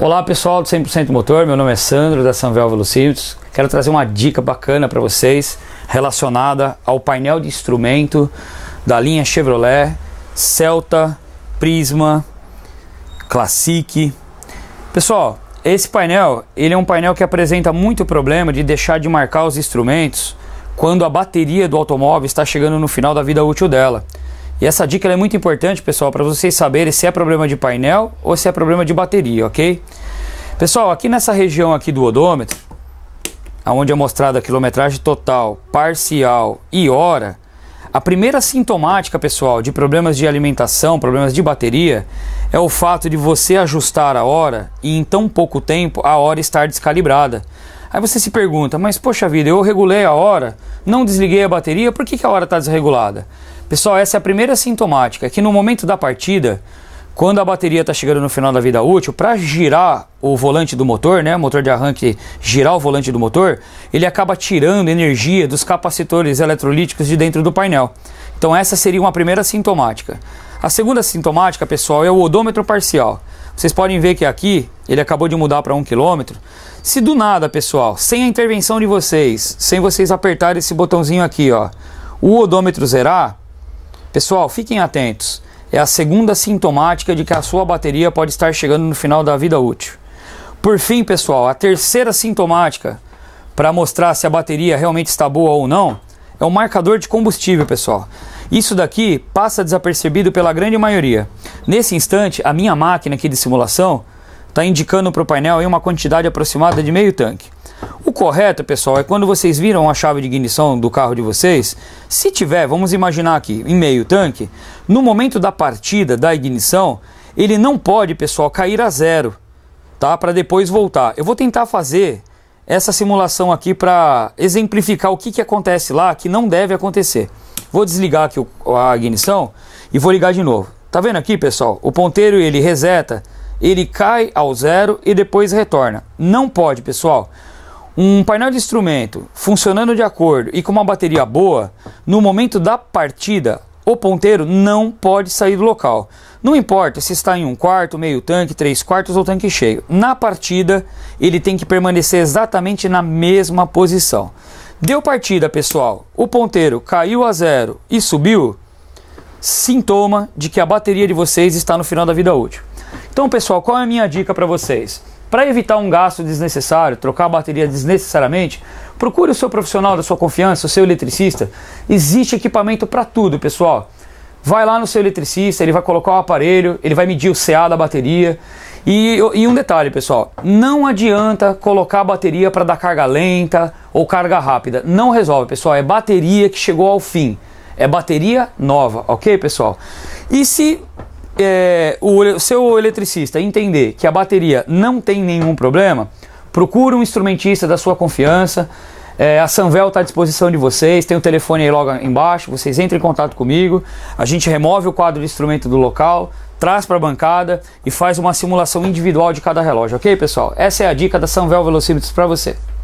Olá pessoal do 100% Motor, meu nome é Sandro da Sanvel Velocímetros. Quero trazer uma dica bacana para vocês relacionada ao painel de instrumento da linha Chevrolet, Celta, Prisma, Classic. Pessoal, esse painel, ele é um painel que apresenta muito problema de deixar de marcar os instrumentos quando a bateria do automóvel está chegando no final da vida útil dela. E essa dica é muito importante, pessoal, para vocês saberem se é problema de painel ou se é problema de bateria, ok? Pessoal, aqui nessa região aqui do odômetro, onde é mostrada a quilometragem total, parcial e hora, a primeira sintomática, pessoal, de problemas de alimentação, problemas de bateria, é o fato de você ajustar a hora e em tão pouco tempo a hora estar descalibrada. Aí você se pergunta, mas poxa vida, eu regulei a hora, não desliguei a bateria, por que, que a hora está desregulada? Pessoal, essa é a primeira sintomática, é que no momento da partida, quando a bateria está chegando no final da vida útil, para girar o volante do motor, né, o motor de arranque girar o volante do motor, ele acaba tirando energia dos capacitores eletrolíticos de dentro do painel. Então essa seria uma primeira sintomática. A segunda sintomática, pessoal, é o odômetro parcial. Vocês podem ver que aqui ele acabou de mudar para 1 km. Se do nada, pessoal, sem a intervenção de vocês, sem vocês apertar esse botãozinho aqui, ó, o odômetro zerar, Pessoal, fiquem atentos. É a segunda sintomática de que a sua bateria pode estar chegando no final da vida útil. Por fim, pessoal, a terceira sintomática para mostrar se a bateria realmente está boa ou não é o marcador de combustível, pessoal. Isso daqui passa desapercebido pela grande maioria. Nesse instante, a minha máquina aqui de simulação está indicando para o painel uma quantidade aproximada de meio tanque correto, pessoal, é quando vocês viram a chave de ignição do carro de vocês, se tiver, vamos imaginar aqui, em meio tanque, no momento da partida da ignição, ele não pode, pessoal, cair a zero, tá? Para depois voltar. Eu vou tentar fazer essa simulação aqui para exemplificar o que, que acontece lá que não deve acontecer. Vou desligar aqui a ignição e vou ligar de novo. Tá vendo aqui, pessoal? O ponteiro ele reseta, ele cai ao zero e depois retorna. Não pode, pessoal um painel de instrumento funcionando de acordo e com uma bateria boa, no momento da partida, o ponteiro não pode sair do local. Não importa se está em um quarto, meio tanque, três quartos ou tanque cheio. Na partida, ele tem que permanecer exatamente na mesma posição. Deu partida, pessoal. O ponteiro caiu a zero e subiu. Sintoma de que a bateria de vocês está no final da vida útil. Então, pessoal, qual é a minha dica para vocês? Para evitar um gasto desnecessário, trocar a bateria desnecessariamente, procure o seu profissional da sua confiança, o seu eletricista. Existe equipamento para tudo, pessoal. Vai lá no seu eletricista, ele vai colocar o aparelho, ele vai medir o CA da bateria. E, e um detalhe, pessoal: não adianta colocar a bateria para dar carga lenta ou carga rápida. Não resolve, pessoal. É bateria que chegou ao fim. É bateria nova, ok, pessoal? E se é, o seu eletricista entender que a bateria não tem nenhum problema, procura um instrumentista da sua confiança. É, a Sanvel está à disposição de vocês, tem o telefone aí logo embaixo, vocês entrem em contato comigo, a gente remove o quadro de instrumento do local, traz para a bancada e faz uma simulação individual de cada relógio, ok pessoal? Essa é a dica da Sanvel Velocímetros para você.